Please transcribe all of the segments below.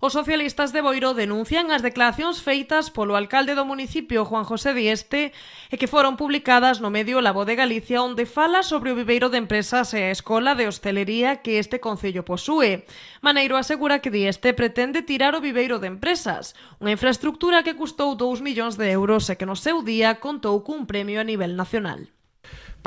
Os socialistas de Boiro denuncian as declaracións feitas polo alcalde do municipio, Juan José Dieste, e que foron publicadas no medio La Voz de Galicia, onde fala sobre o viveiro de empresas e a escola de hostelería que este concello posúe. Maneiro asegura que Dieste pretende tirar o viveiro de empresas, unha infraestructura que custou 2 millóns de euros e que no seu día contou cun premio a nivel nacional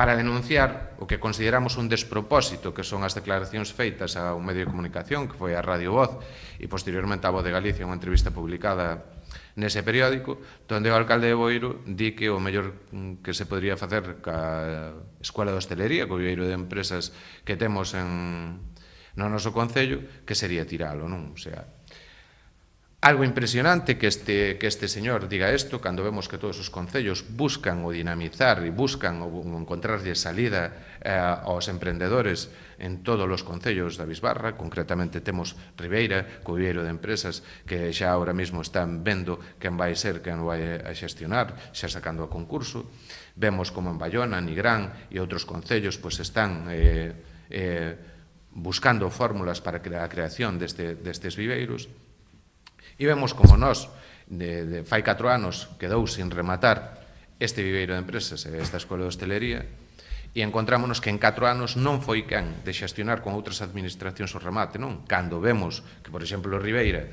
para denunciar o que consideramos un despropósito que son as declaracións feitas a un medio de comunicación que foi a Radio Voz e posteriormente a Voz de Galicia unha entrevista publicada nese periódico donde o alcalde de Boiro di que o mellor mm, que se podría facer ca Escola de Hostelería co vieiro de empresas que temos en, no noso Concello que sería tiralo, non? O sea, algo impresionante que este, que este señor diga isto cando vemos que todos os concellos buscan o dinamizar e buscan o encontrarlle salida eh, aos emprendedores en todos os concellos da Bisbarra, concretamente temos Ribeira, Coviero de Empresas, que xa ahora mesmo están vendo quen vai ser, quen vai a xestionar, xa sacando o concurso. Vemos como en Bayona, Nigrán e outros concellos pois están eh, eh, buscando fórmulas para a creación deste, destes viveiros. E vemos como nós, de, de, fai 4 anos, quedou sin rematar este viveiro de empresas esta escola de hostelería, e encontrámonos que en 4 anos non foi quen de xestionar con outras administracións o remate, non? Cando vemos que, por exemplo, Ribeira,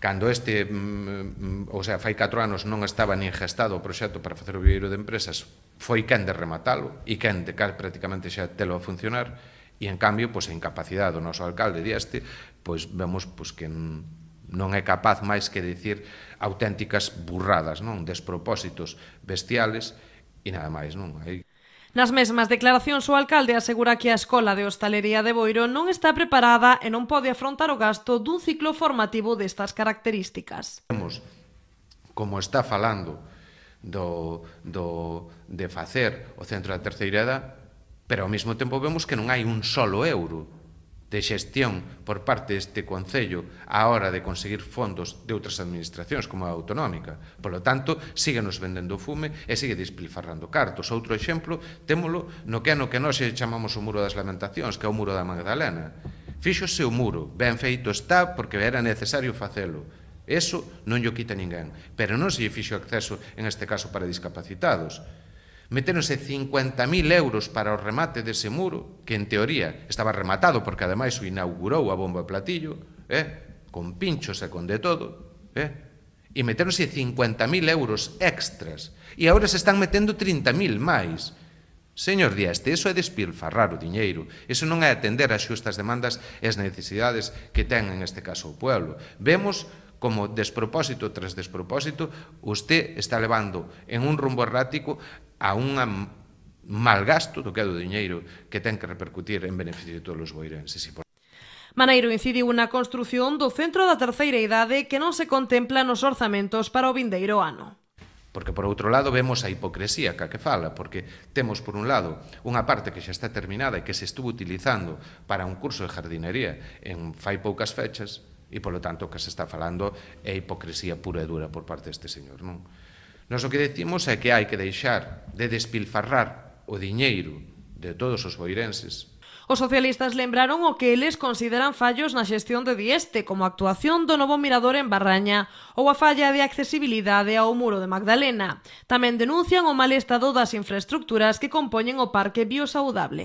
cando este, mm, mm, ou sea, fai 4 anos non estaba nin gestado o proxecto para facer o viveiro de empresas, foi quen de rematalo e quen de cal prácticamente xa telo a funcionar, e en cambio, pois, a incapacidade do noso alcalde de este, pois vemos pois, que non é capaz máis que dicir auténticas burradas, non, despropósitos bestiales e nada máis, non? Aí Nas mesmas declaracións, o alcalde asegura que a Escola de Hostalería de Boiro non está preparada e non pode afrontar o gasto dun ciclo formativo destas características. Temos, como está falando do, do, de facer o centro da terceira edad, pero ao mesmo tempo vemos que non hai un solo euro de xestión por parte deste Concello á hora de conseguir fondos de outras administracións como a autonómica. Polo tanto, nos vendendo fume e sigue despilfarrando cartos. Outro exemplo, témolo no que ano que nós chamamos o Muro das Lamentacións, que é o Muro da Magdalena. Fíxose o muro, ben feito está porque era necesario facelo. Eso non llo quita ninguén, pero non se lle fixo acceso en este caso para discapacitados meteronse 50.000 euros para o remate dese muro, que en teoría estaba rematado, porque ademais o inaugurou a bomba platillo, eh? con pinchos e con de todo, eh? e meteronse 50.000 euros extras, e agora se están metendo 30.000 máis. Señor Díaz, eso é despilfarrar o diñeiro, eso non é atender as xustas demandas e as necesidades que ten en este caso o pueblo. Vemos como despropósito tras despropósito, usted está levando en un rumbo errático a unha malgasto do que é do diñeiro que ten que repercutir en beneficio de todos os boirenses e por Maneiro incidiu unha construción do centro da terceira idade que non se contempla nos orzamentos para o vindeiro ano. Porque, por outro lado, vemos a hipocresía ca que fala, porque temos, por un lado, unha parte que xa está terminada e que se estuvo utilizando para un curso de jardinería en fai poucas fechas, e, polo tanto, o que se está falando é hipocresía pura e dura por parte deste señor, non? Nos o que decimos é que hai que deixar de despilfarrar o diñeiro de todos os boirenses Os socialistas lembraron o que eles consideran fallos na xestión de Dieste, como a actuación do novo mirador en Barraña ou a falla de accesibilidade ao muro de Magdalena. Tamén denuncian o mal estado das infraestructuras que compoñen o parque biosaudable.